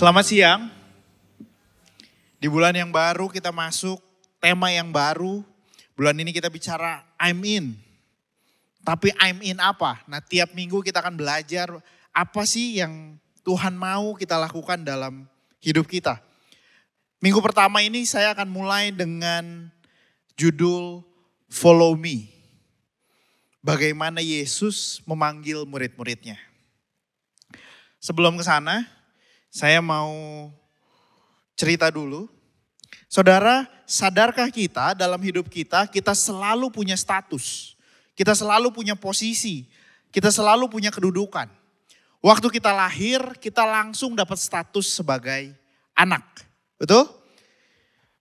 Selamat siang. Di bulan yang baru kita masuk, tema yang baru. Bulan ini kita bicara I'm in. Tapi I'm in apa? Nah tiap minggu kita akan belajar apa sih yang Tuhan mau kita lakukan dalam hidup kita. Minggu pertama ini saya akan mulai dengan judul Follow Me. Bagaimana Yesus memanggil murid-muridnya. Sebelum ke sana, saya mau cerita dulu. Saudara, sadarkah kita dalam hidup kita, kita selalu punya status. Kita selalu punya posisi. Kita selalu punya kedudukan. Waktu kita lahir, kita langsung dapat status sebagai anak. Betul?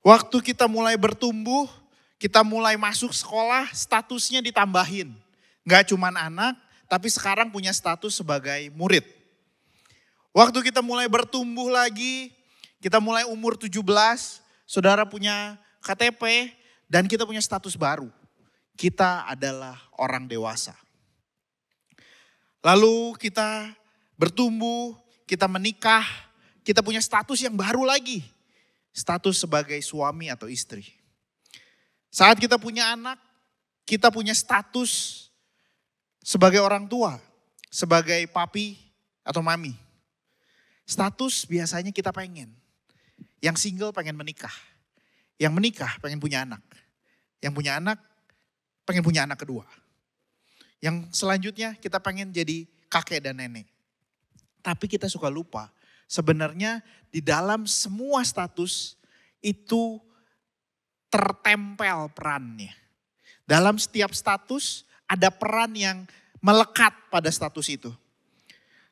Waktu kita mulai bertumbuh, kita mulai masuk sekolah, statusnya ditambahin. Gak cuman anak, tapi sekarang punya status sebagai murid. Waktu kita mulai bertumbuh lagi, kita mulai umur 17, saudara punya KTP, dan kita punya status baru. Kita adalah orang dewasa. Lalu kita bertumbuh, kita menikah, kita punya status yang baru lagi. Status sebagai suami atau istri. Saat kita punya anak, kita punya status sebagai orang tua, sebagai papi atau mami. Status biasanya kita pengen. Yang single pengen menikah. Yang menikah pengen punya anak. Yang punya anak pengen punya anak kedua. Yang selanjutnya kita pengen jadi kakek dan nenek. Tapi kita suka lupa sebenarnya di dalam semua status itu tertempel perannya. Dalam setiap status ada peran yang melekat pada status itu.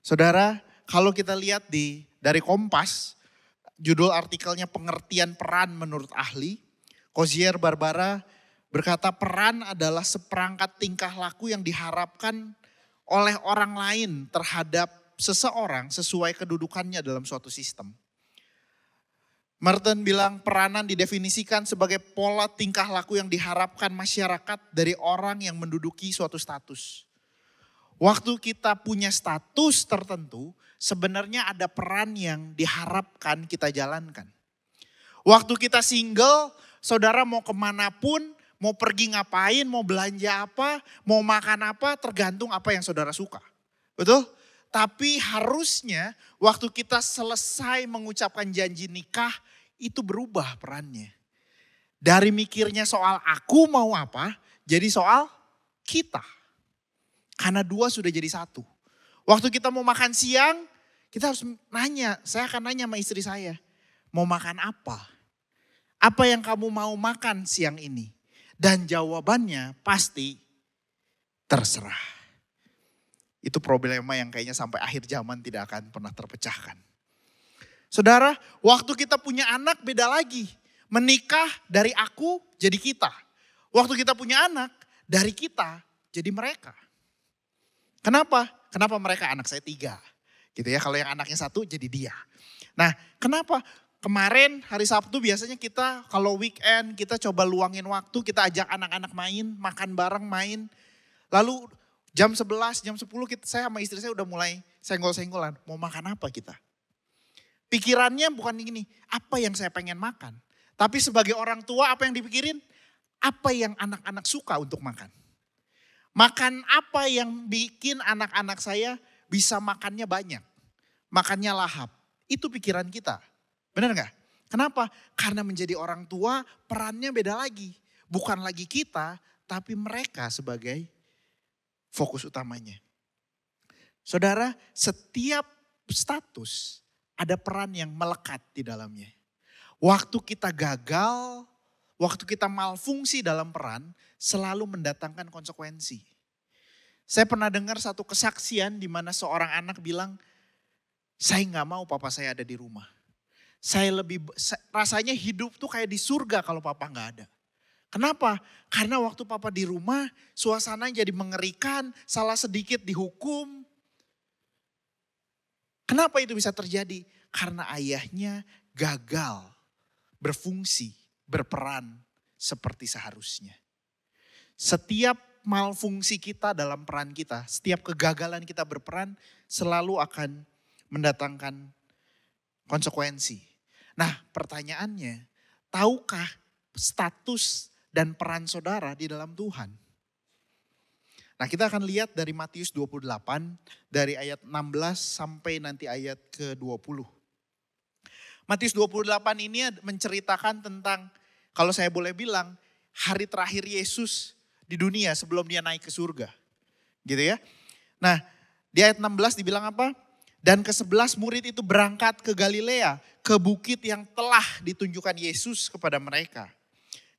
Saudara, kalau kita lihat di dari Kompas, judul artikelnya pengertian peran menurut ahli, Kozier Barbara berkata peran adalah seperangkat tingkah laku yang diharapkan oleh orang lain terhadap seseorang sesuai kedudukannya dalam suatu sistem. Merton bilang peranan didefinisikan sebagai pola tingkah laku yang diharapkan masyarakat dari orang yang menduduki suatu status. Waktu kita punya status tertentu, sebenarnya ada peran yang diharapkan kita jalankan. Waktu kita single, saudara mau kemanapun, mau pergi ngapain, mau belanja apa, mau makan apa, tergantung apa yang saudara suka. Betul? Tapi harusnya waktu kita selesai mengucapkan janji nikah, itu berubah perannya. Dari mikirnya soal aku mau apa, jadi soal kita. Karena dua sudah jadi satu. Waktu kita mau makan siang, kita harus nanya. Saya akan nanya sama istri saya, mau makan apa? Apa yang kamu mau makan siang ini? Dan jawabannya pasti terserah. Itu problema yang kayaknya sampai akhir zaman tidak akan pernah terpecahkan. Saudara, waktu kita punya anak beda lagi. Menikah dari aku jadi kita. Waktu kita punya anak, dari kita jadi mereka. Kenapa? Kenapa mereka anak saya tiga? Gitu ya, kalau yang anaknya satu jadi dia. Nah, kenapa? Kemarin hari Sabtu biasanya kita kalau weekend kita coba luangin waktu, kita ajak anak-anak main, makan bareng, main. Lalu jam 11, jam 10 kita, saya sama istri saya udah mulai senggol-senggolan. Mau makan apa kita? Pikirannya bukan ini apa yang saya pengen makan. Tapi sebagai orang tua apa yang dipikirin? Apa yang anak-anak suka untuk makan. Makan apa yang bikin anak-anak saya bisa makannya banyak. Makannya lahap. Itu pikiran kita. Benar nggak? Kenapa? Karena menjadi orang tua perannya beda lagi. Bukan lagi kita, tapi mereka sebagai fokus utamanya. Saudara, setiap status ada peran yang melekat di dalamnya. Waktu kita gagal waktu kita malfungsi dalam peran, selalu mendatangkan konsekuensi. Saya pernah dengar satu kesaksian di mana seorang anak bilang, saya nggak mau papa saya ada di rumah. Saya lebih rasanya hidup tuh kayak di surga kalau papa nggak ada. Kenapa? Karena waktu papa di rumah, suasana jadi mengerikan, salah sedikit dihukum. Kenapa itu bisa terjadi? Karena ayahnya gagal berfungsi berperan seperti seharusnya. Setiap malfungsi kita dalam peran kita, setiap kegagalan kita berperan selalu akan mendatangkan konsekuensi. Nah, pertanyaannya, tahukah status dan peran saudara di dalam Tuhan? Nah, kita akan lihat dari Matius 28 dari ayat 16 sampai nanti ayat ke-20. Matius 28 ini menceritakan tentang kalau saya boleh bilang hari terakhir Yesus di dunia sebelum dia naik ke surga. Gitu ya. Nah, di ayat 16 dibilang apa? Dan ke sebelas murid itu berangkat ke Galilea, ke bukit yang telah ditunjukkan Yesus kepada mereka.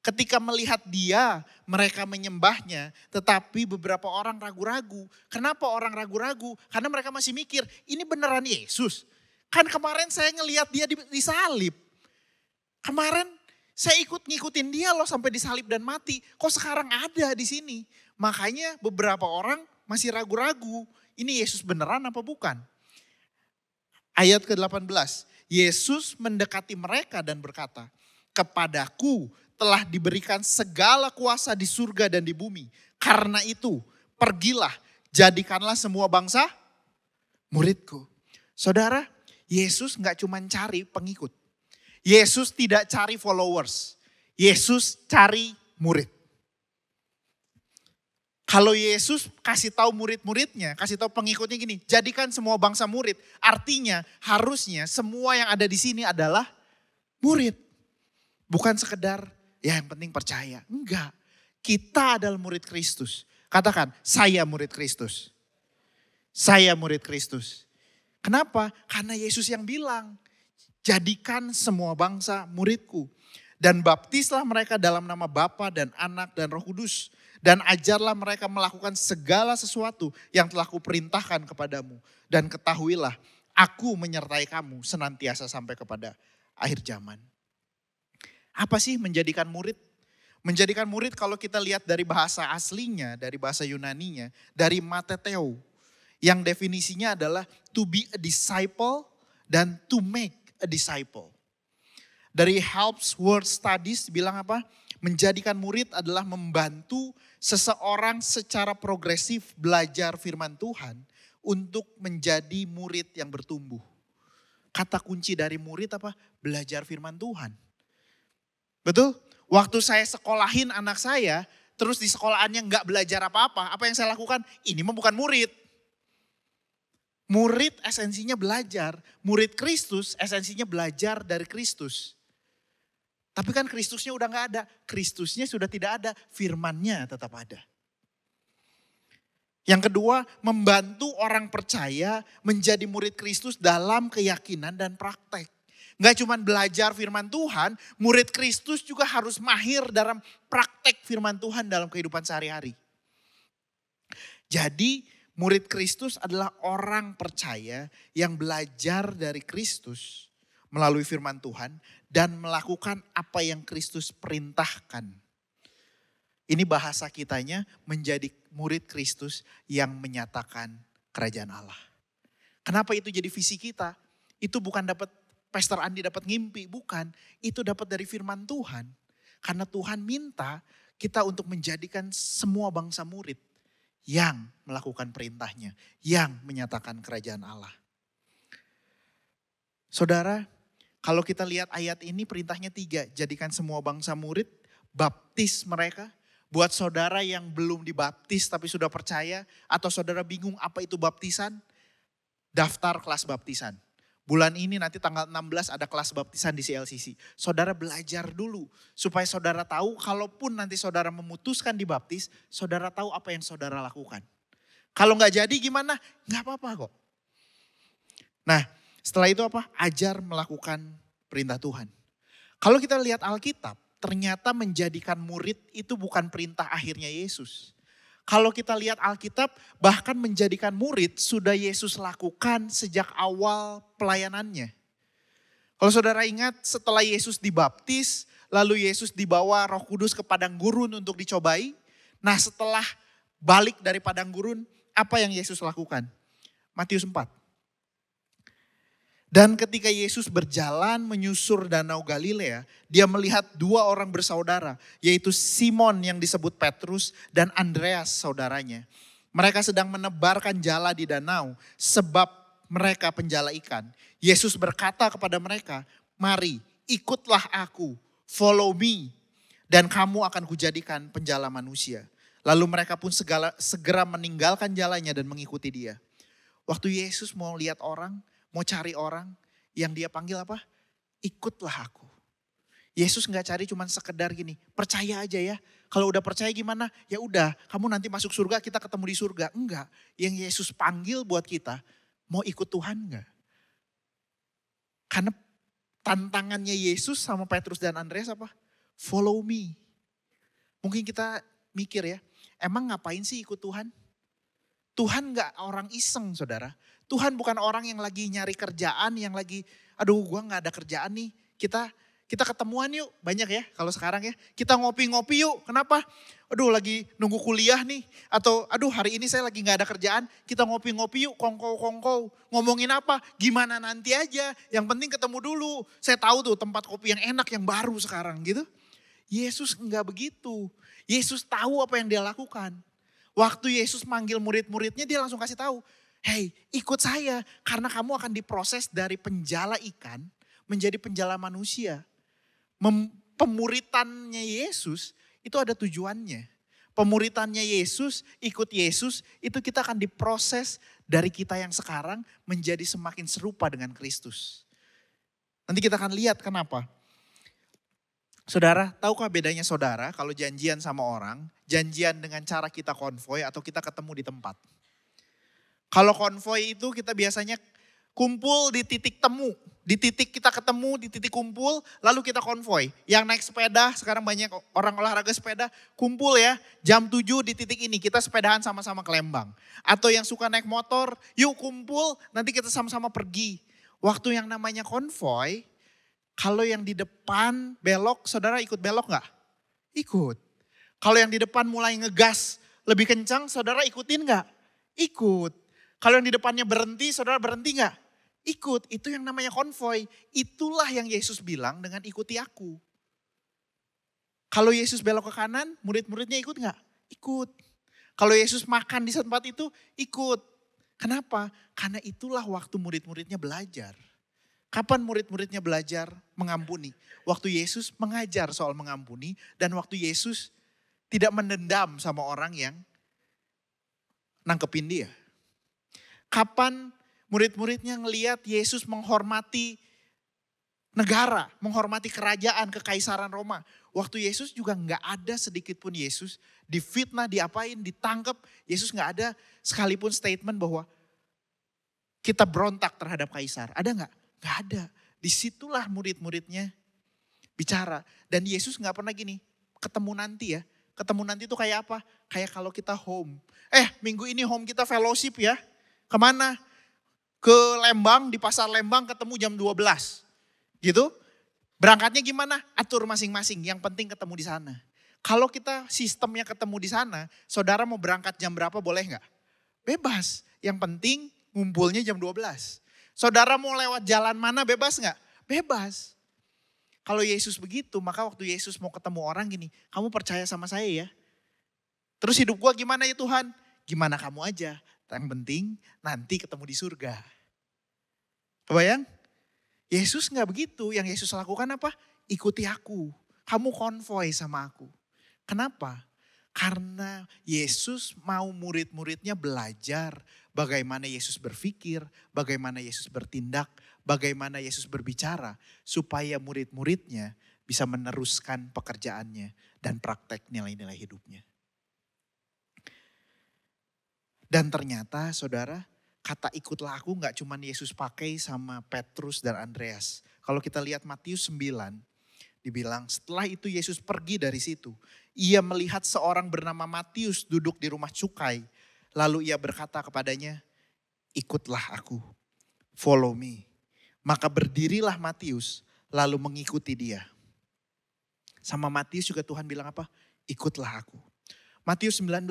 Ketika melihat dia, mereka menyembahnya, tetapi beberapa orang ragu-ragu. Kenapa orang ragu-ragu? Karena mereka masih mikir, ini beneran Yesus. Kan kemarin saya ngelihat dia disalib. Kemarin saya ikut ngikutin dia loh sampai disalib dan mati. Kok sekarang ada di sini? Makanya beberapa orang masih ragu-ragu. Ini Yesus beneran apa bukan? Ayat ke-18. Yesus mendekati mereka dan berkata, Kepadaku telah diberikan segala kuasa di surga dan di bumi. Karena itu, pergilah, jadikanlah semua bangsa muridku. Saudara, Yesus nggak cuma cari pengikut. Yesus tidak cari followers. Yesus cari murid. Kalau Yesus kasih tahu murid-muridnya, kasih tahu pengikutnya gini, jadikan semua bangsa murid. Artinya harusnya semua yang ada di sini adalah murid. Bukan sekedar ya yang penting percaya. Enggak. Kita adalah murid Kristus. Katakan, saya murid Kristus. Saya murid Kristus. Kenapa? Karena Yesus yang bilang, jadikan semua bangsa muridku. Dan baptislah mereka dalam nama Bapa dan Anak dan Roh Kudus. Dan ajarlah mereka melakukan segala sesuatu yang telah kuperintahkan kepadamu. Dan ketahuilah, aku menyertai kamu senantiasa sampai kepada akhir zaman. Apa sih menjadikan murid? Menjadikan murid kalau kita lihat dari bahasa aslinya, dari bahasa Yunaninya, dari mateteo, yang definisinya adalah to be a disciple dan to make a disciple. Dari Helps World Studies bilang apa? Menjadikan murid adalah membantu seseorang secara progresif belajar firman Tuhan untuk menjadi murid yang bertumbuh. Kata kunci dari murid apa? Belajar firman Tuhan. Betul? Waktu saya sekolahin anak saya, terus di sekolahannya nggak belajar apa-apa, apa yang saya lakukan? Ini mah bukan murid Murid esensinya belajar, murid Kristus esensinya belajar dari Kristus. Tapi kan Kristusnya udah nggak ada, Kristusnya sudah tidak ada, firmannya tetap ada. Yang kedua, membantu orang percaya menjadi murid Kristus dalam keyakinan dan praktek. Nggak cuma belajar firman Tuhan, murid Kristus juga harus mahir dalam praktek firman Tuhan dalam kehidupan sehari-hari. Jadi Murid Kristus adalah orang percaya yang belajar dari Kristus melalui firman Tuhan dan melakukan apa yang Kristus perintahkan. Ini bahasa kitanya menjadi murid Kristus yang menyatakan kerajaan Allah. Kenapa itu jadi visi kita? Itu bukan dapat Pastor Andi dapat ngimpi, bukan. Itu dapat dari firman Tuhan. Karena Tuhan minta kita untuk menjadikan semua bangsa murid yang melakukan perintahnya, yang menyatakan kerajaan Allah. Saudara, kalau kita lihat ayat ini perintahnya tiga, jadikan semua bangsa murid, baptis mereka, buat saudara yang belum dibaptis tapi sudah percaya, atau saudara bingung apa itu baptisan, daftar kelas baptisan bulan ini nanti tanggal 16 ada kelas baptisan di CLCC. Saudara belajar dulu supaya saudara tahu kalaupun nanti saudara memutuskan dibaptis, saudara tahu apa yang saudara lakukan. Kalau nggak jadi gimana? Nggak apa-apa kok. Nah setelah itu apa? Ajar melakukan perintah Tuhan. Kalau kita lihat Alkitab, ternyata menjadikan murid itu bukan perintah akhirnya Yesus. Kalau kita lihat Alkitab, bahkan menjadikan murid sudah Yesus lakukan sejak awal pelayanannya. Kalau saudara ingat, setelah Yesus dibaptis, lalu Yesus dibawa Roh Kudus ke padang gurun untuk dicobai. Nah, setelah balik dari padang gurun, apa yang Yesus lakukan? Matius 4. Dan ketika Yesus berjalan menyusur danau Galilea, dia melihat dua orang bersaudara, yaitu Simon yang disebut Petrus dan Andreas saudaranya. Mereka sedang menebarkan jala di danau sebab mereka penjala ikan. Yesus berkata kepada mereka, "Mari, ikutlah aku, follow me, dan kamu akan kujadikan penjala manusia." Lalu mereka pun segala, segera meninggalkan jalannya dan mengikuti dia. Waktu Yesus mau lihat orang, mau cari orang yang dia panggil apa? Ikutlah aku. Yesus nggak cari cuman sekedar gini, percaya aja ya. Kalau udah percaya gimana? Ya udah, kamu nanti masuk surga, kita ketemu di surga. Enggak, yang Yesus panggil buat kita, mau ikut Tuhan enggak? Karena tantangannya Yesus sama Petrus dan Andreas apa? Follow me. Mungkin kita mikir ya, emang ngapain sih ikut Tuhan? Tuhan nggak orang iseng saudara. Tuhan bukan orang yang lagi nyari kerjaan, yang lagi aduh gue gak ada kerjaan nih. Kita kita ketemuan yuk, banyak ya kalau sekarang ya. Kita ngopi-ngopi yuk, kenapa? Aduh lagi nunggu kuliah nih, atau aduh hari ini saya lagi gak ada kerjaan, kita ngopi-ngopi yuk, kongko-kongko, Ngomongin apa? Gimana nanti aja, yang penting ketemu dulu. Saya tahu tuh tempat kopi yang enak, yang baru sekarang gitu. Yesus enggak begitu. Yesus tahu apa yang dia lakukan. Waktu Yesus manggil murid-muridnya, dia langsung kasih tahu hey ikut saya karena kamu akan diproses dari penjala ikan menjadi penjala manusia. Mem, pemuritannya Yesus itu ada tujuannya. Pemuritannya Yesus, ikut Yesus, itu kita akan diproses dari kita yang sekarang menjadi semakin serupa dengan Kristus. Nanti kita akan lihat kenapa. Saudara, tahukah bedanya saudara kalau janjian sama orang, janjian dengan cara kita konvoy atau kita ketemu di tempat? Kalau konvoy itu kita biasanya kumpul di titik temu. Di titik kita ketemu, di titik kumpul, lalu kita konvoy. Yang naik sepeda, sekarang banyak orang olahraga sepeda, kumpul ya. Jam 7 di titik ini, kita sepedahan sama-sama ke Lembang. Atau yang suka naik motor, yuk kumpul, nanti kita sama-sama pergi. Waktu yang namanya konvoy, kalau yang di depan belok, saudara ikut belok nggak? Ikut. Kalau yang di depan mulai ngegas lebih kencang, saudara ikutin nggak? Ikut. Kalau yang di depannya berhenti, saudara berhenti nggak? Ikut, itu yang namanya konvoy. Itulah yang Yesus bilang dengan ikuti aku. Kalau Yesus belok ke kanan, murid-muridnya ikut nggak? Ikut. Kalau Yesus makan di tempat itu, ikut. Kenapa? Karena itulah waktu murid-muridnya belajar. Kapan murid-muridnya belajar mengampuni? Waktu Yesus mengajar soal mengampuni dan waktu Yesus tidak mendendam sama orang yang nangkepin dia. Kapan murid-muridnya ngeliat Yesus menghormati negara, menghormati kerajaan, kekaisaran Roma. Waktu Yesus juga nggak ada sedikit pun Yesus difitnah, diapain, ditangkap. Yesus nggak ada sekalipun statement bahwa kita berontak terhadap kaisar. Ada nggak? Nggak ada. Disitulah murid-muridnya bicara. Dan Yesus nggak pernah gini, ketemu nanti ya. Ketemu nanti itu kayak apa? Kayak kalau kita home. Eh minggu ini home kita fellowship ya kemana? Ke Lembang, di pasar Lembang ketemu jam 12. Gitu. Berangkatnya gimana? Atur masing-masing, yang penting ketemu di sana. Kalau kita sistemnya ketemu di sana, saudara mau berangkat jam berapa boleh nggak? Bebas, yang penting ngumpulnya jam 12. Saudara mau lewat jalan mana bebas nggak? Bebas. Kalau Yesus begitu, maka waktu Yesus mau ketemu orang gini, kamu percaya sama saya ya? Terus hidup gua gimana ya Tuhan? Gimana kamu aja, yang penting nanti ketemu di surga. Kebayang? Yesus nggak begitu. Yang Yesus lakukan apa? Ikuti aku. Kamu konvoy sama aku. Kenapa? Karena Yesus mau murid-muridnya belajar bagaimana Yesus berpikir, bagaimana Yesus bertindak, bagaimana Yesus berbicara. Supaya murid-muridnya bisa meneruskan pekerjaannya dan praktek nilai-nilai hidupnya. Dan ternyata saudara kata ikutlah aku gak cuma Yesus pakai sama Petrus dan Andreas. Kalau kita lihat Matius 9 dibilang setelah itu Yesus pergi dari situ. Ia melihat seorang bernama Matius duduk di rumah cukai. Lalu ia berkata kepadanya, ikutlah aku, follow me. Maka berdirilah Matius lalu mengikuti dia. Sama Matius juga Tuhan bilang apa? Ikutlah aku. Matius 19,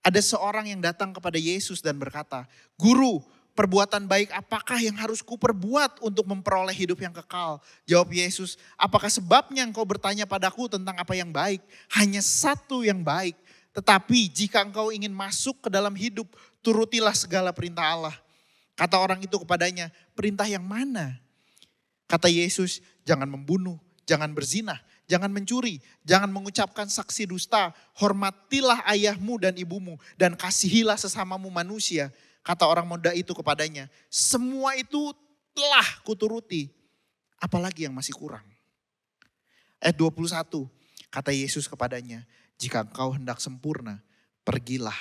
ada seorang yang datang kepada Yesus dan berkata, Guru, perbuatan baik apakah yang harus kuperbuat untuk memperoleh hidup yang kekal? Jawab Yesus, apakah sebabnya engkau bertanya padaku tentang apa yang baik? Hanya satu yang baik. Tetapi jika engkau ingin masuk ke dalam hidup, turutilah segala perintah Allah. Kata orang itu kepadanya, perintah yang mana? Kata Yesus, jangan membunuh, jangan berzinah, jangan mencuri, jangan mengucapkan saksi dusta, hormatilah ayahmu dan ibumu, dan kasihilah sesamamu manusia, kata orang muda itu kepadanya. Semua itu telah kuturuti, apalagi yang masih kurang. Ayat 21, kata Yesus kepadanya, jika engkau hendak sempurna, pergilah,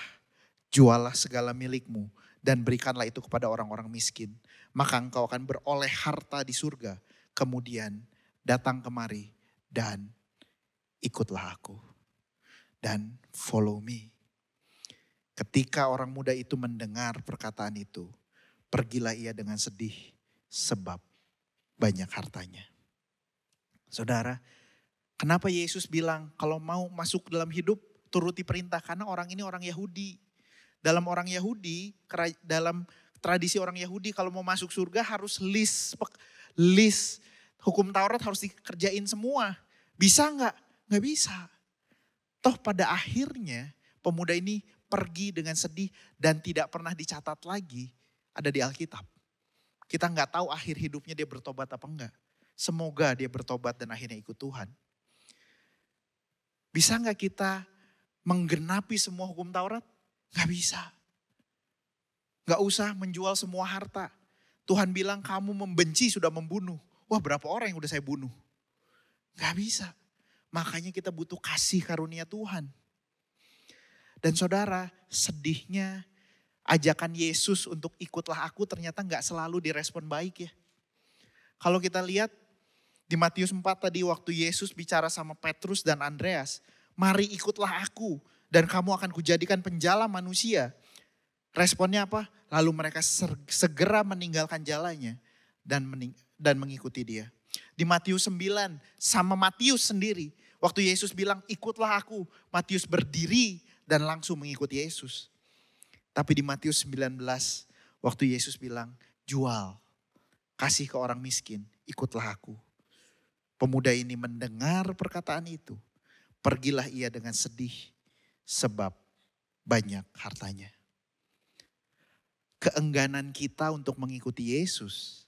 jualah segala milikmu, dan berikanlah itu kepada orang-orang miskin. Maka engkau akan beroleh harta di surga, kemudian datang kemari dan ikutlah aku dan follow me. Ketika orang muda itu mendengar perkataan itu, pergilah ia dengan sedih sebab banyak hartanya. Saudara, kenapa Yesus bilang kalau mau masuk dalam hidup turuti perintah karena orang ini orang Yahudi. Dalam orang Yahudi, dalam tradisi orang Yahudi kalau mau masuk surga harus list list hukum Taurat harus dikerjain semua. Bisa nggak? Nggak bisa. Toh pada akhirnya pemuda ini pergi dengan sedih dan tidak pernah dicatat lagi ada di Alkitab. Kita nggak tahu akhir hidupnya dia bertobat apa enggak. Semoga dia bertobat dan akhirnya ikut Tuhan. Bisa nggak kita menggenapi semua hukum Taurat? Nggak bisa. Nggak usah menjual semua harta. Tuhan bilang kamu membenci sudah membunuh wah berapa orang yang udah saya bunuh. Gak bisa. Makanya kita butuh kasih karunia Tuhan. Dan saudara, sedihnya ajakan Yesus untuk ikutlah aku ternyata gak selalu direspon baik ya. Kalau kita lihat di Matius 4 tadi waktu Yesus bicara sama Petrus dan Andreas, mari ikutlah aku dan kamu akan kujadikan penjala manusia. Responnya apa? Lalu mereka segera meninggalkan jalannya dan mening dan mengikuti dia. Di Matius 9 sama Matius sendiri. Waktu Yesus bilang ikutlah aku. Matius berdiri dan langsung mengikuti Yesus. Tapi di Matius 19 waktu Yesus bilang jual. Kasih ke orang miskin. Ikutlah aku. Pemuda ini mendengar perkataan itu. Pergilah ia dengan sedih sebab banyak hartanya. Keengganan kita untuk mengikuti Yesus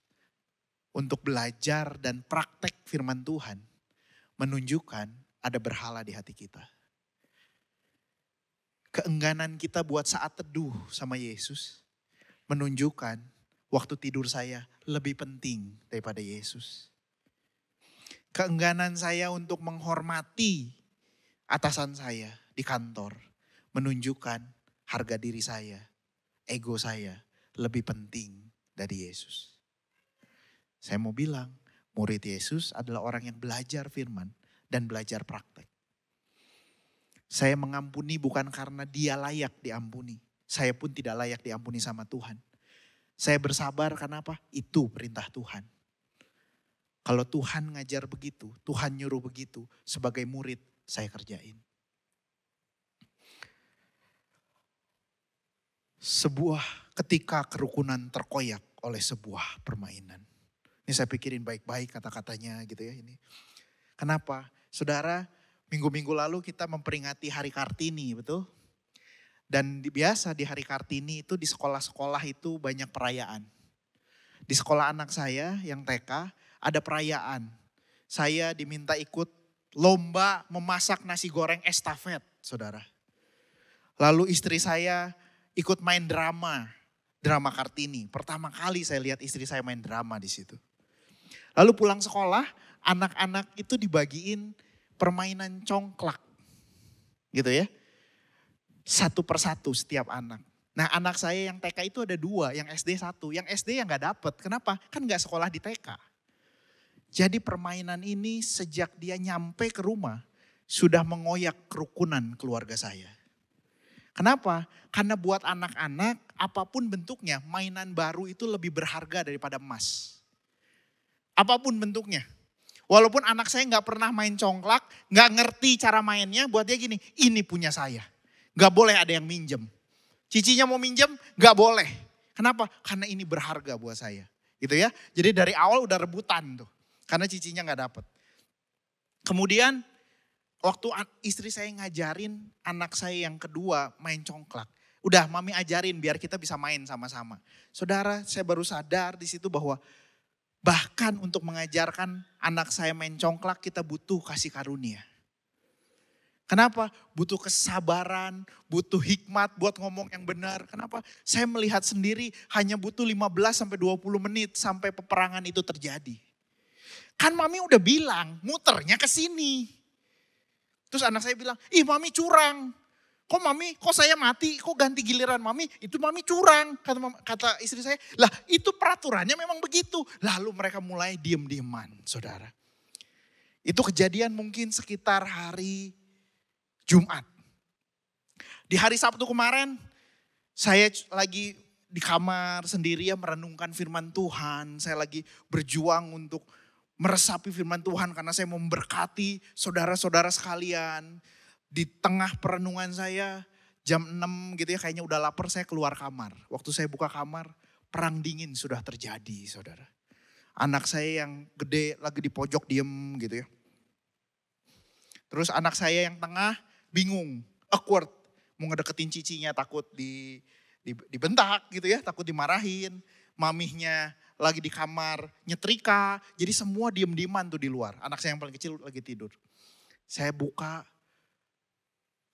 untuk belajar dan praktek firman Tuhan menunjukkan ada berhala di hati kita. Keengganan kita buat saat teduh sama Yesus menunjukkan waktu tidur saya lebih penting daripada Yesus. Keengganan saya untuk menghormati atasan saya di kantor menunjukkan harga diri saya, ego saya lebih penting dari Yesus. Saya mau bilang, murid Yesus adalah orang yang belajar firman dan belajar praktek. Saya mengampuni bukan karena dia layak diampuni. Saya pun tidak layak diampuni sama Tuhan. Saya bersabar karena apa? Itu perintah Tuhan. Kalau Tuhan ngajar begitu, Tuhan nyuruh begitu, sebagai murid saya kerjain. Sebuah ketika kerukunan terkoyak oleh sebuah permainan ini saya pikirin baik-baik kata-katanya gitu ya ini. Kenapa? Saudara, minggu-minggu lalu kita memperingati Hari Kartini, betul? Dan di, biasa di Hari Kartini itu di sekolah-sekolah itu banyak perayaan. Di sekolah anak saya yang TK ada perayaan. Saya diminta ikut lomba memasak nasi goreng estafet, saudara. Lalu istri saya ikut main drama, drama Kartini. Pertama kali saya lihat istri saya main drama di situ. Lalu pulang sekolah, anak-anak itu dibagiin permainan congklak. Gitu ya. Satu persatu setiap anak. Nah anak saya yang TK itu ada dua, yang SD satu. Yang SD yang gak dapet. Kenapa? Kan gak sekolah di TK. Jadi permainan ini sejak dia nyampe ke rumah, sudah mengoyak kerukunan keluarga saya. Kenapa? Karena buat anak-anak, apapun bentuknya, mainan baru itu lebih berharga daripada emas. Apapun bentuknya. Walaupun anak saya nggak pernah main congklak, nggak ngerti cara mainnya, buat dia gini, ini punya saya. Nggak boleh ada yang minjem. Cicinya mau minjem, nggak boleh. Kenapa? Karena ini berharga buat saya. Gitu ya. Jadi dari awal udah rebutan tuh. Karena cicinya nggak dapet. Kemudian waktu istri saya ngajarin anak saya yang kedua main congklak. Udah mami ajarin biar kita bisa main sama-sama. Saudara, saya baru sadar di situ bahwa Bahkan untuk mengajarkan anak saya main congklak kita butuh kasih karunia. Kenapa? Butuh kesabaran, butuh hikmat buat ngomong yang benar. Kenapa? Saya melihat sendiri hanya butuh 15 sampai 20 menit sampai peperangan itu terjadi. Kan mami udah bilang muternya ke sini. Terus anak saya bilang, "Ih, mami curang." kok mami, kok saya mati, kok ganti giliran mami, itu mami curang. Kata, kata istri saya, lah itu peraturannya memang begitu. Lalu mereka mulai diem-dieman, saudara. Itu kejadian mungkin sekitar hari Jumat. Di hari Sabtu kemarin, saya lagi di kamar sendiri ya merenungkan firman Tuhan. Saya lagi berjuang untuk meresapi firman Tuhan karena saya memberkati saudara-saudara sekalian di tengah perenungan saya jam 6 gitu ya kayaknya udah lapar saya keluar kamar. Waktu saya buka kamar perang dingin sudah terjadi saudara. Anak saya yang gede lagi di pojok diem gitu ya. Terus anak saya yang tengah bingung, awkward. Mau ngedeketin cicinya takut di, di dibentak gitu ya, takut dimarahin. Mamihnya lagi di kamar nyetrika. Jadi semua diem-dieman tuh di luar. Anak saya yang paling kecil lagi tidur. Saya buka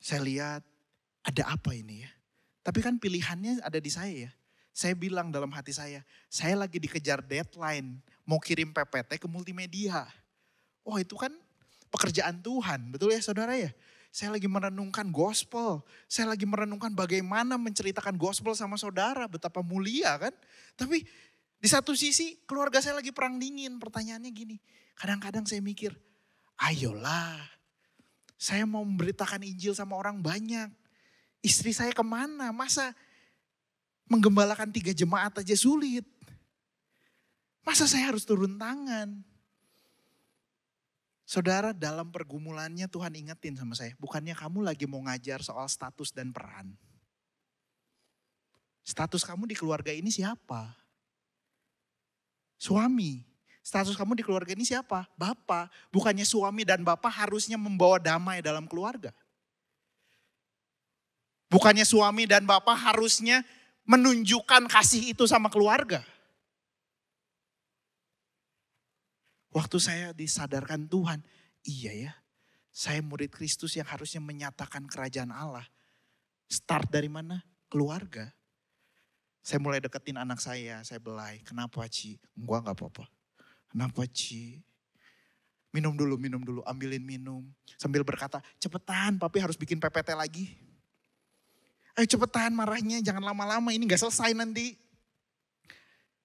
saya lihat ada apa ini ya. Tapi kan pilihannya ada di saya ya. Saya bilang dalam hati saya, saya lagi dikejar deadline, mau kirim PPT ke multimedia. Wah oh, itu kan pekerjaan Tuhan, betul ya saudara ya? Saya lagi merenungkan gospel, saya lagi merenungkan bagaimana menceritakan gospel sama saudara, betapa mulia kan? Tapi di satu sisi keluarga saya lagi perang dingin, pertanyaannya gini, kadang-kadang saya mikir, ayolah saya mau memberitakan Injil sama orang banyak. Istri saya kemana? Masa menggembalakan tiga jemaat aja sulit? Masa saya harus turun tangan? Saudara, dalam pergumulannya Tuhan ingetin sama saya, bukannya kamu lagi mau ngajar soal status dan peran. Status kamu di keluarga ini siapa? Suami, status kamu di keluarga ini siapa? Bapak. Bukannya suami dan bapak harusnya membawa damai dalam keluarga. Bukannya suami dan bapak harusnya menunjukkan kasih itu sama keluarga. Waktu saya disadarkan Tuhan, iya ya, saya murid Kristus yang harusnya menyatakan kerajaan Allah. Start dari mana? Keluarga. Saya mulai deketin anak saya, saya belai. Kenapa Ci? Gua gak apa-apa Kenapa Ci? Minum dulu, minum dulu, ambilin minum. Sambil berkata, cepetan papi harus bikin PPT lagi. Ayo cepetan marahnya, jangan lama-lama ini gak selesai nanti.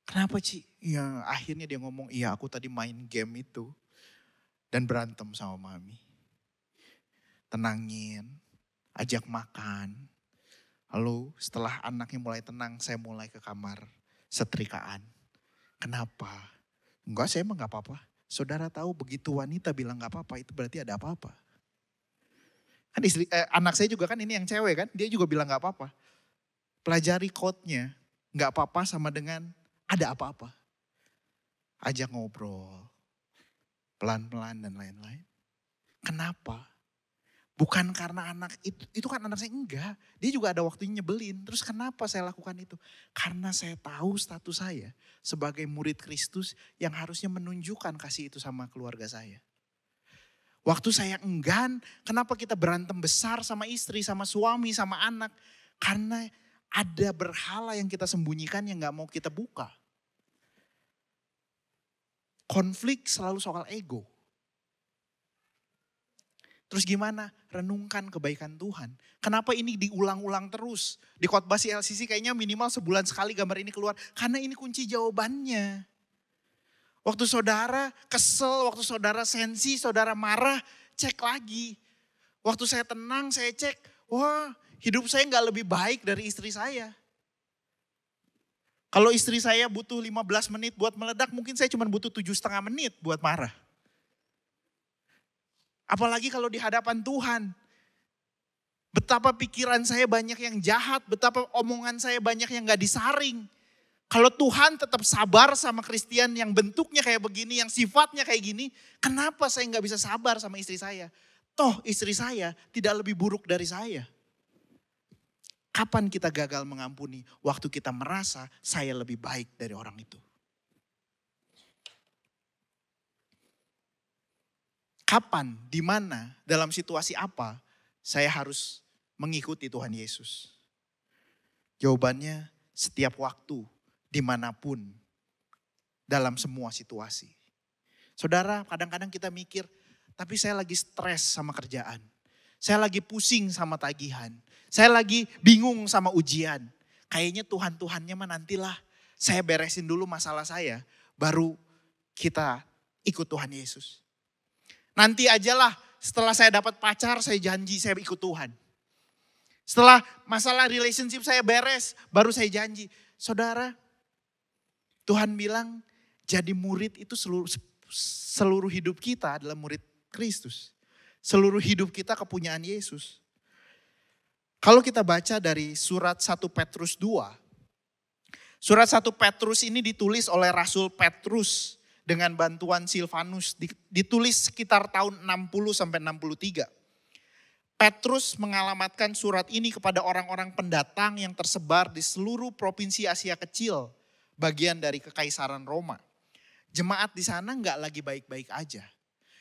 Kenapa Ci? Ya akhirnya dia ngomong, iya aku tadi main game itu. Dan berantem sama mami. Tenangin, ajak makan. Lalu setelah anaknya mulai tenang, saya mulai ke kamar setrikaan. Kenapa? Enggak, saya emang gak apa-apa. Saudara tahu begitu wanita bilang nggak apa-apa itu berarti ada apa-apa. Kan istri, eh, anak saya juga kan ini yang cewek kan, dia juga bilang nggak apa-apa. Pelajari kodenya, nggak apa-apa sama dengan ada apa-apa. Ajak ngobrol, pelan-pelan dan lain-lain. Kenapa? Bukan karena anak itu, itu kan anak saya enggak. Dia juga ada waktunya nyebelin. Terus kenapa saya lakukan itu? Karena saya tahu status saya sebagai murid Kristus yang harusnya menunjukkan kasih itu sama keluarga saya. Waktu saya enggan, kenapa kita berantem besar sama istri, sama suami, sama anak? Karena ada berhala yang kita sembunyikan yang gak mau kita buka. Konflik selalu soal ego. Terus gimana? Renungkan kebaikan Tuhan. Kenapa ini diulang-ulang terus? Di khotbah si LCC kayaknya minimal sebulan sekali gambar ini keluar. Karena ini kunci jawabannya. Waktu saudara kesel, waktu saudara sensi, saudara marah, cek lagi. Waktu saya tenang, saya cek. Wah, hidup saya nggak lebih baik dari istri saya. Kalau istri saya butuh 15 menit buat meledak, mungkin saya cuma butuh tujuh setengah menit buat marah. Apalagi kalau di hadapan Tuhan. Betapa pikiran saya banyak yang jahat, betapa omongan saya banyak yang gak disaring. Kalau Tuhan tetap sabar sama Kristen yang bentuknya kayak begini, yang sifatnya kayak gini, kenapa saya nggak bisa sabar sama istri saya? Toh istri saya tidak lebih buruk dari saya. Kapan kita gagal mengampuni? Waktu kita merasa saya lebih baik dari orang itu. kapan, di mana, dalam situasi apa saya harus mengikuti Tuhan Yesus? Jawabannya setiap waktu, dimanapun, dalam semua situasi. Saudara, kadang-kadang kita mikir, tapi saya lagi stres sama kerjaan. Saya lagi pusing sama tagihan. Saya lagi bingung sama ujian. Kayaknya Tuhan-Tuhannya mah nantilah saya beresin dulu masalah saya, baru kita ikut Tuhan Yesus. Nanti ajalah setelah saya dapat pacar, saya janji saya ikut Tuhan. Setelah masalah relationship saya beres, baru saya janji. Saudara, Tuhan bilang jadi murid itu seluruh, seluruh hidup kita adalah murid Kristus. Seluruh hidup kita kepunyaan Yesus. Kalau kita baca dari surat 1 Petrus 2, surat 1 Petrus ini ditulis oleh Rasul Petrus dengan bantuan Silvanus ditulis sekitar tahun 60 sampai 63. Petrus mengalamatkan surat ini kepada orang-orang pendatang yang tersebar di seluruh provinsi Asia Kecil, bagian dari kekaisaran Roma. Jemaat di sana nggak lagi baik-baik aja.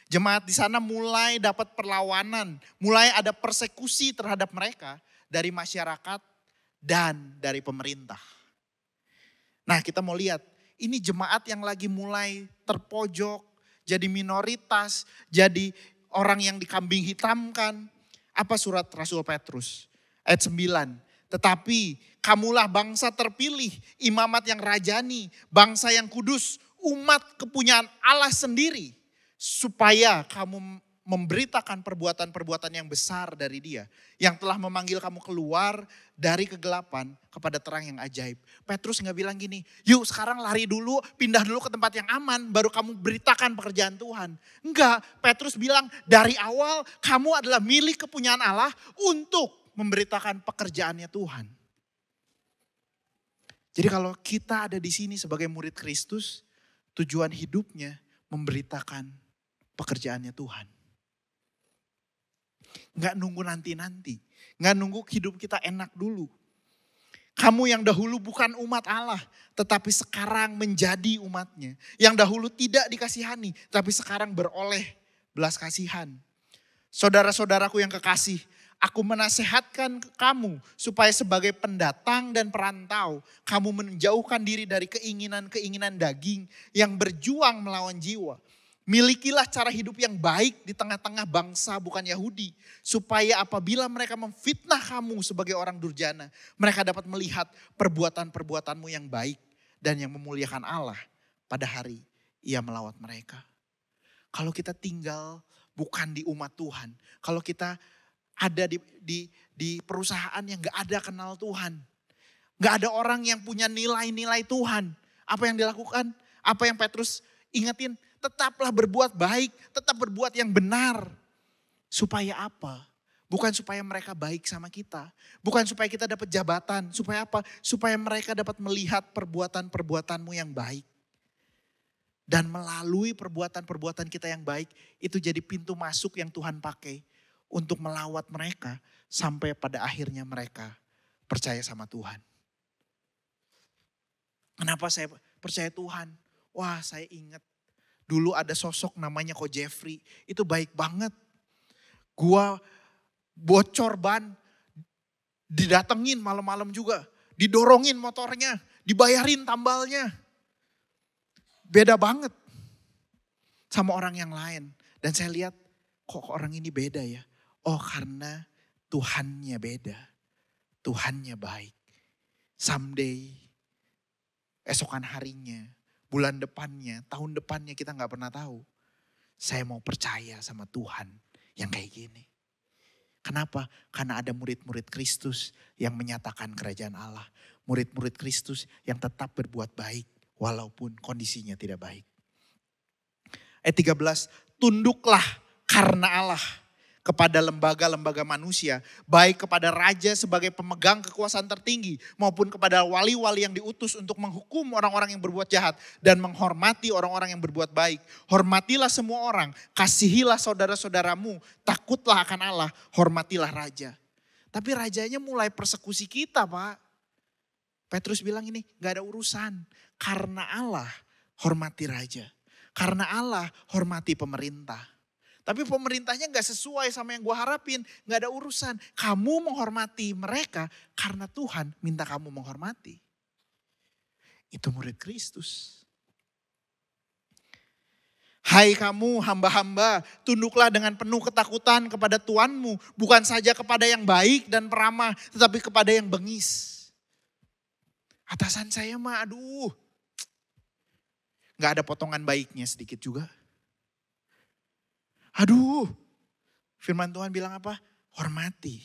Jemaat di sana mulai dapat perlawanan, mulai ada persekusi terhadap mereka dari masyarakat dan dari pemerintah. Nah, kita mau lihat ini jemaat yang lagi mulai terpojok, jadi minoritas, jadi orang yang dikambing hitamkan. Apa surat Rasul Petrus? Ayat 9 tetapi kamulah bangsa terpilih, imamat yang rajani, bangsa yang kudus, umat kepunyaan Allah sendiri, supaya kamu memberitakan perbuatan-perbuatan yang besar dari dia. Yang telah memanggil kamu keluar dari kegelapan kepada terang yang ajaib. Petrus nggak bilang gini, yuk sekarang lari dulu, pindah dulu ke tempat yang aman, baru kamu beritakan pekerjaan Tuhan. Enggak, Petrus bilang dari awal kamu adalah milik kepunyaan Allah untuk memberitakan pekerjaannya Tuhan. Jadi kalau kita ada di sini sebagai murid Kristus, tujuan hidupnya memberitakan pekerjaannya Tuhan. Nggak nunggu nanti-nanti. Nggak nunggu hidup kita enak dulu. Kamu yang dahulu bukan umat Allah, tetapi sekarang menjadi umatnya. Yang dahulu tidak dikasihani, tapi sekarang beroleh belas kasihan. Saudara-saudaraku yang kekasih, aku menasehatkan kamu supaya sebagai pendatang dan perantau, kamu menjauhkan diri dari keinginan-keinginan daging yang berjuang melawan jiwa Milikilah cara hidup yang baik di tengah-tengah bangsa bukan Yahudi. Supaya apabila mereka memfitnah kamu sebagai orang durjana. Mereka dapat melihat perbuatan-perbuatanmu yang baik. Dan yang memuliakan Allah pada hari ia melawat mereka. Kalau kita tinggal bukan di umat Tuhan. Kalau kita ada di, di, di perusahaan yang gak ada kenal Tuhan. Gak ada orang yang punya nilai-nilai Tuhan. Apa yang dilakukan? Apa yang Petrus ingetin? tetaplah berbuat baik, tetap berbuat yang benar. Supaya apa? Bukan supaya mereka baik sama kita, bukan supaya kita dapat jabatan, supaya apa? Supaya mereka dapat melihat perbuatan-perbuatanmu yang baik. Dan melalui perbuatan-perbuatan kita yang baik, itu jadi pintu masuk yang Tuhan pakai untuk melawat mereka sampai pada akhirnya mereka percaya sama Tuhan. Kenapa saya percaya Tuhan? Wah, saya ingat Dulu ada sosok namanya kok Jeffrey. Itu baik banget. Gua bocor ban. Didatengin malam-malam juga. Didorongin motornya. Dibayarin tambalnya. Beda banget. Sama orang yang lain. Dan saya lihat kok orang ini beda ya. Oh karena Tuhannya beda. Tuhannya baik. Someday, esokan harinya, bulan depannya, tahun depannya kita nggak pernah tahu. Saya mau percaya sama Tuhan yang kayak gini. Kenapa? Karena ada murid-murid Kristus yang menyatakan kerajaan Allah. Murid-murid Kristus yang tetap berbuat baik walaupun kondisinya tidak baik. Ayat 13, tunduklah karena Allah kepada lembaga-lembaga manusia, baik kepada raja sebagai pemegang kekuasaan tertinggi, maupun kepada wali-wali yang diutus untuk menghukum orang-orang yang berbuat jahat dan menghormati orang-orang yang berbuat baik. Hormatilah semua orang, kasihilah saudara-saudaramu, takutlah akan Allah, hormatilah raja. Tapi rajanya mulai persekusi kita, Pak. Petrus bilang ini, gak ada urusan. Karena Allah, hormati raja. Karena Allah, hormati pemerintah. Tapi pemerintahnya nggak sesuai sama yang gue harapin. Nggak ada urusan. Kamu menghormati mereka karena Tuhan minta kamu menghormati. Itu murid Kristus. Hai kamu hamba-hamba, tunduklah dengan penuh ketakutan kepada Tuanmu. Bukan saja kepada yang baik dan peramah, tetapi kepada yang bengis. Atasan saya mah aduh. Gak ada potongan baiknya sedikit juga. Aduh, firman Tuhan bilang apa? Hormati.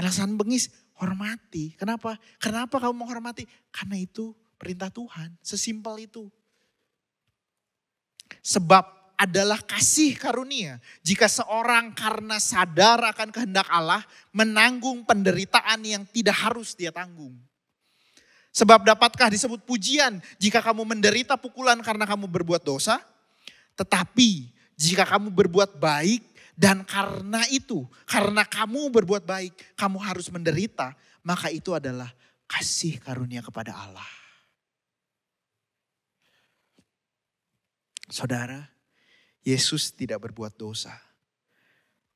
Alasan bengis, hormati. Kenapa? Kenapa kamu menghormati? Karena itu perintah Tuhan, sesimpel itu. Sebab adalah kasih karunia. Jika seorang karena sadar akan kehendak Allah menanggung penderitaan yang tidak harus dia tanggung. Sebab dapatkah disebut pujian jika kamu menderita pukulan karena kamu berbuat dosa? Tetapi jika kamu berbuat baik dan karena itu, karena kamu berbuat baik, kamu harus menderita, maka itu adalah kasih karunia kepada Allah. Saudara, Yesus tidak berbuat dosa.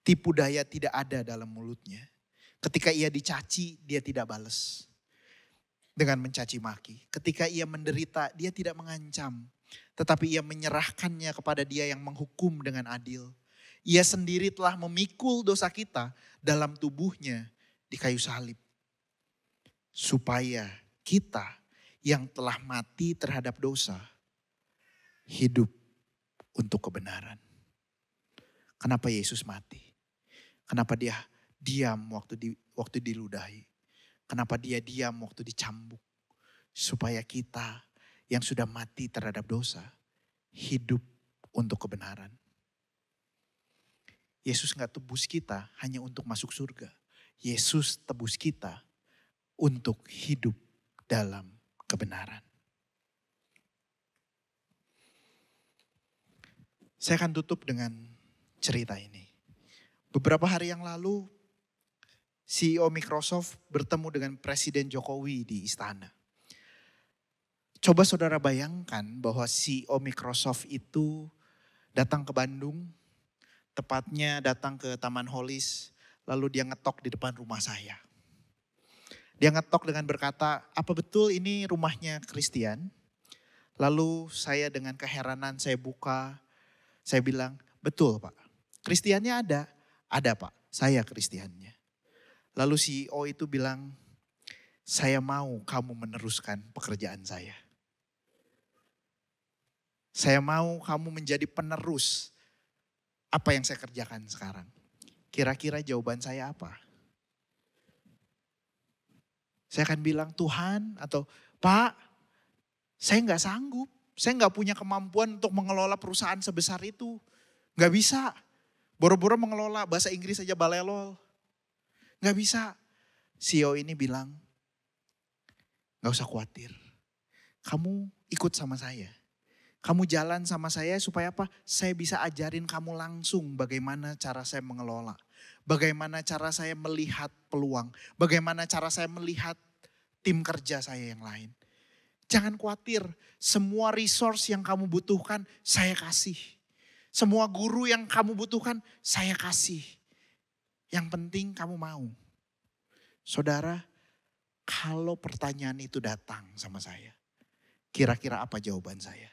Tipu daya tidak ada dalam mulutnya. Ketika ia dicaci, dia tidak balas dengan mencaci maki. Ketika ia menderita, dia tidak mengancam tetapi ia menyerahkannya kepada dia yang menghukum dengan adil. Ia sendiri telah memikul dosa kita dalam tubuhnya di kayu salib. Supaya kita yang telah mati terhadap dosa, hidup untuk kebenaran. Kenapa Yesus mati? Kenapa dia diam waktu di, waktu diludahi? Kenapa dia diam waktu dicambuk? Supaya kita yang sudah mati terhadap dosa, hidup untuk kebenaran. Yesus nggak tebus kita hanya untuk masuk surga. Yesus tebus kita untuk hidup dalam kebenaran. Saya akan tutup dengan cerita ini. Beberapa hari yang lalu, CEO Microsoft bertemu dengan Presiden Jokowi di istana. Coba saudara bayangkan bahwa CEO Microsoft itu datang ke Bandung, tepatnya datang ke Taman Holis, lalu dia ngetok di depan rumah saya. Dia ngetok dengan berkata, apa betul ini rumahnya Christian? Lalu saya dengan keheranan saya buka, saya bilang, betul pak, Kristiannya ada. Ada pak, saya Kristiannya. Lalu CEO itu bilang, saya mau kamu meneruskan pekerjaan saya. Saya mau kamu menjadi penerus apa yang saya kerjakan sekarang. Kira-kira jawaban saya apa? Saya akan bilang Tuhan atau Pak, saya nggak sanggup. Saya nggak punya kemampuan untuk mengelola perusahaan sebesar itu. Nggak bisa. Boro-boro mengelola bahasa Inggris aja balelol. Nggak bisa. CEO ini bilang, nggak usah khawatir. Kamu ikut sama saya. Kamu jalan sama saya supaya apa? Saya bisa ajarin kamu langsung bagaimana cara saya mengelola. Bagaimana cara saya melihat peluang. Bagaimana cara saya melihat tim kerja saya yang lain. Jangan khawatir, semua resource yang kamu butuhkan saya kasih. Semua guru yang kamu butuhkan saya kasih. Yang penting kamu mau. Saudara, kalau pertanyaan itu datang sama saya, kira-kira apa jawaban saya?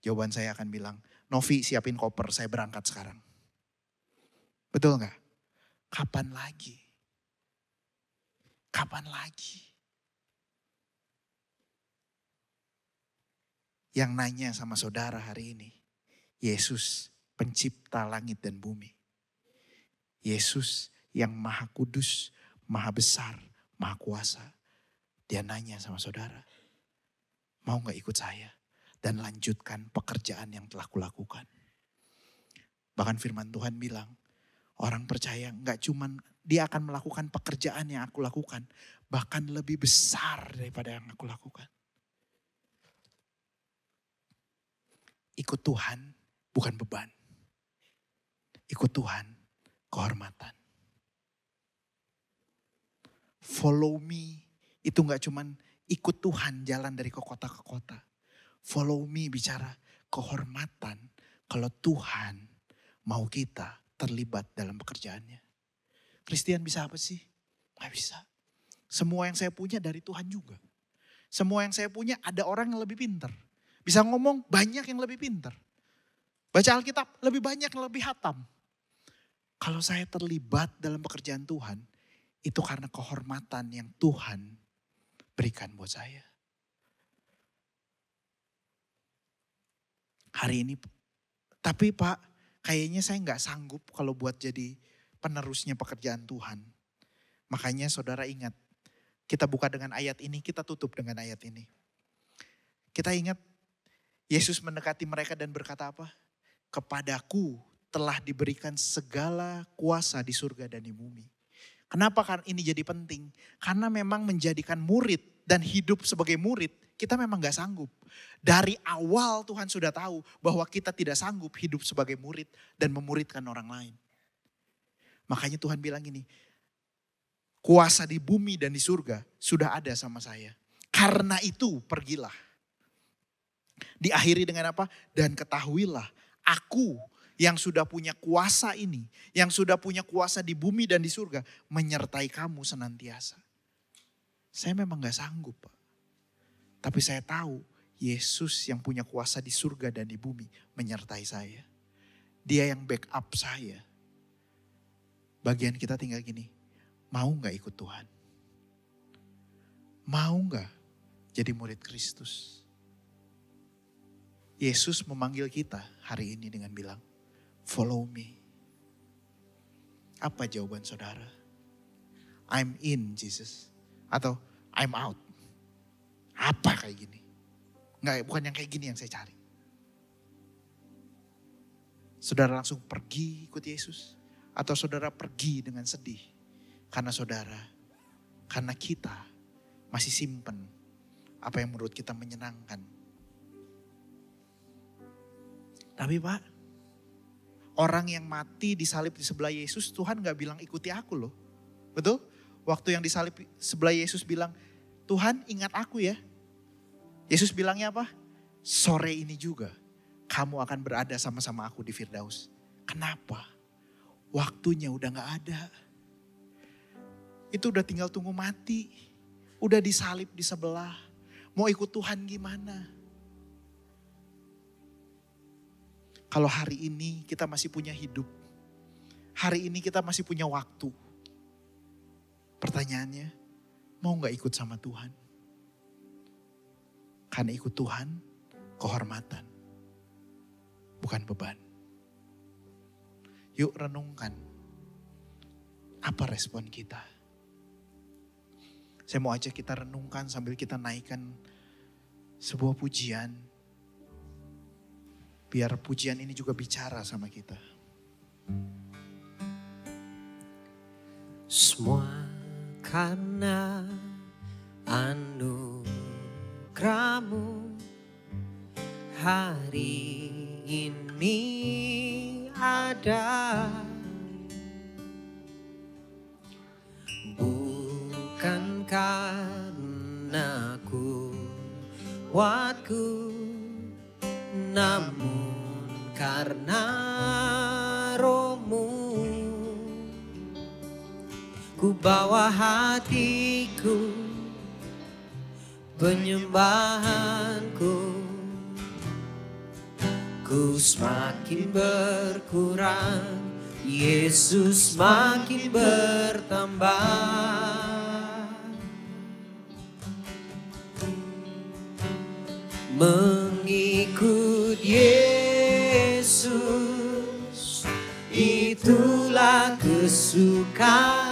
Jawaban saya akan bilang, Novi siapin koper, saya berangkat sekarang. Betul nggak? Kapan lagi? Kapan lagi? Yang nanya sama saudara hari ini, Yesus pencipta langit dan bumi. Yesus yang maha kudus, maha besar, maha kuasa. Dia nanya sama saudara, mau gak ikut saya? dan lanjutkan pekerjaan yang telah kulakukan. Bahkan firman Tuhan bilang, orang percaya nggak cuman dia akan melakukan pekerjaan yang aku lakukan, bahkan lebih besar daripada yang aku lakukan. Ikut Tuhan bukan beban. Ikut Tuhan kehormatan. Follow me itu nggak cuman ikut Tuhan jalan dari ke kota ke kota follow me bicara kehormatan kalau Tuhan mau kita terlibat dalam pekerjaannya. Kristian bisa apa sih? Gak bisa. Semua yang saya punya dari Tuhan juga. Semua yang saya punya ada orang yang lebih pinter. Bisa ngomong banyak yang lebih pinter. Baca Alkitab lebih banyak yang lebih hatam. Kalau saya terlibat dalam pekerjaan Tuhan, itu karena kehormatan yang Tuhan berikan buat saya. hari ini. Tapi Pak, kayaknya saya nggak sanggup kalau buat jadi penerusnya pekerjaan Tuhan. Makanya saudara ingat, kita buka dengan ayat ini, kita tutup dengan ayat ini. Kita ingat, Yesus mendekati mereka dan berkata apa? Kepadaku telah diberikan segala kuasa di surga dan di bumi. Kenapa kan ini jadi penting? Karena memang menjadikan murid dan hidup sebagai murid kita memang gak sanggup. Dari awal Tuhan sudah tahu bahwa kita tidak sanggup hidup sebagai murid dan memuridkan orang lain. Makanya Tuhan bilang ini, kuasa di bumi dan di surga sudah ada sama saya. Karena itu pergilah. Diakhiri dengan apa? Dan ketahuilah aku yang sudah punya kuasa ini, yang sudah punya kuasa di bumi dan di surga, menyertai kamu senantiasa. Saya memang gak sanggup Pak tapi saya tahu Yesus yang punya kuasa di surga dan di bumi menyertai saya. Dia yang backup saya. Bagian kita tinggal gini, mau nggak ikut Tuhan? Mau nggak jadi murid Kristus? Yesus memanggil kita hari ini dengan bilang, follow me. Apa jawaban saudara? I'm in Jesus. Atau I'm out. Apa kayak gini? Enggak, bukan yang kayak gini yang saya cari. Saudara langsung pergi ikut Yesus. Atau saudara pergi dengan sedih. Karena saudara, karena kita masih simpen apa yang menurut kita menyenangkan. Tapi Pak, orang yang mati disalib di sebelah Yesus, Tuhan gak bilang ikuti aku loh. Betul? Waktu yang disalib sebelah Yesus bilang, Tuhan ingat aku ya, Yesus bilangnya apa? Sore ini juga kamu akan berada sama-sama aku di Firdaus. Kenapa? Waktunya udah gak ada. Itu udah tinggal tunggu mati. Udah disalib di sebelah. Mau ikut Tuhan gimana? Kalau hari ini kita masih punya hidup. Hari ini kita masih punya waktu. Pertanyaannya, mau gak ikut sama Tuhan? Karena ikut Tuhan, kehormatan. Bukan beban. Yuk renungkan. Apa respon kita? Saya mau ajak kita renungkan sambil kita naikkan sebuah pujian. Biar pujian ini juga bicara sama kita. Semua karena anugerah anugerahmu hari ini ada bukan karena ku kuatku namun karena romu ku bawa hatiku penyembahanku Ku semakin berkurang Yesus makin bertambah Mengikut Yesus Itulah kesukaan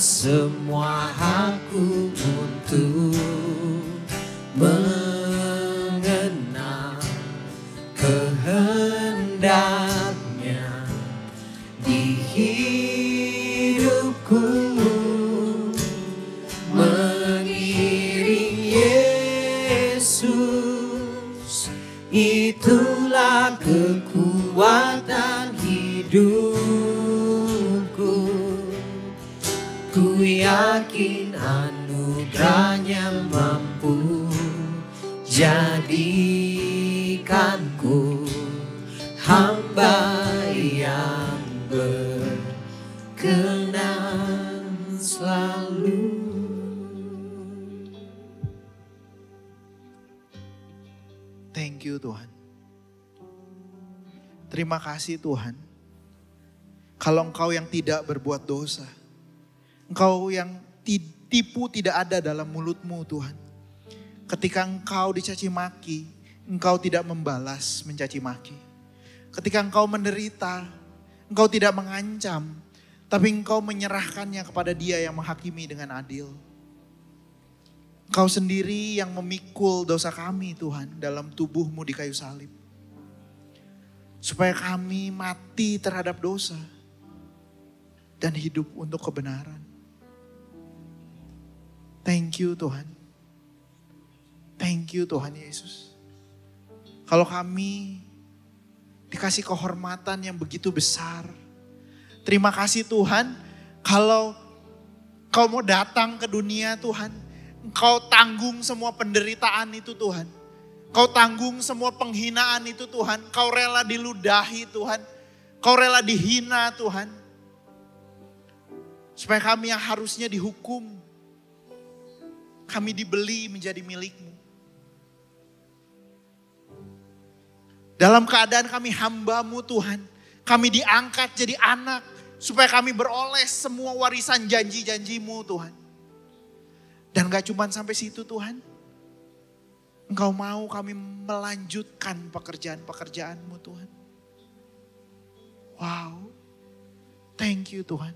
semua terima kasih Tuhan. Kalau engkau yang tidak berbuat dosa. Engkau yang tipu tidak ada dalam mulutmu Tuhan. Ketika engkau dicaci maki, engkau tidak membalas mencaci maki. Ketika engkau menderita, engkau tidak mengancam, tapi engkau menyerahkannya kepada Dia yang menghakimi dengan adil. Engkau sendiri yang memikul dosa kami Tuhan dalam tubuhmu di kayu salib supaya kami mati terhadap dosa dan hidup untuk kebenaran. Thank you Tuhan. Thank you Tuhan Yesus. Kalau kami dikasih kehormatan yang begitu besar. Terima kasih Tuhan kalau kau mau datang ke dunia Tuhan. Engkau tanggung semua penderitaan itu Tuhan Kau tanggung semua penghinaan itu Tuhan. Kau rela diludahi Tuhan. Kau rela dihina Tuhan. Supaya kami yang harusnya dihukum. Kami dibeli menjadi milikmu. Dalam keadaan kami hambamu Tuhan. Kami diangkat jadi anak. Supaya kami beroleh semua warisan janji-janjimu Tuhan. Dan gak cuma sampai situ Tuhan. Engkau mau kami melanjutkan pekerjaan-pekerjaanmu Tuhan. Wow, thank you Tuhan.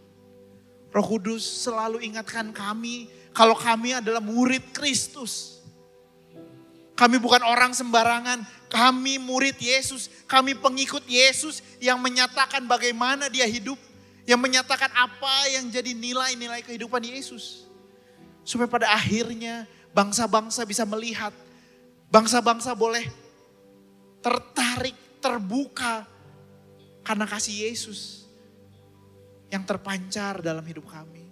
Roh Kudus selalu ingatkan kami kalau kami adalah murid Kristus. Kami bukan orang sembarangan, kami murid Yesus, kami pengikut Yesus yang menyatakan bagaimana dia hidup, yang menyatakan apa yang jadi nilai-nilai kehidupan Yesus. Supaya pada akhirnya bangsa-bangsa bisa melihat Bangsa-bangsa boleh tertarik, terbuka karena kasih Yesus yang terpancar dalam hidup kami.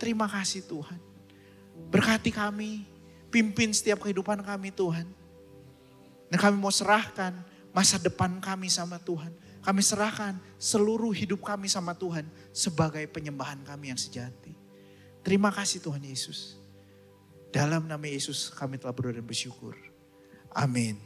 Terima kasih Tuhan. Berkati kami, pimpin setiap kehidupan kami Tuhan. Dan kami mau serahkan masa depan kami sama Tuhan. Kami serahkan seluruh hidup kami sama Tuhan sebagai penyembahan kami yang sejati. Terima kasih Tuhan Yesus. Dalam nama Yesus kami telah berdoa dan bersyukur. Amin.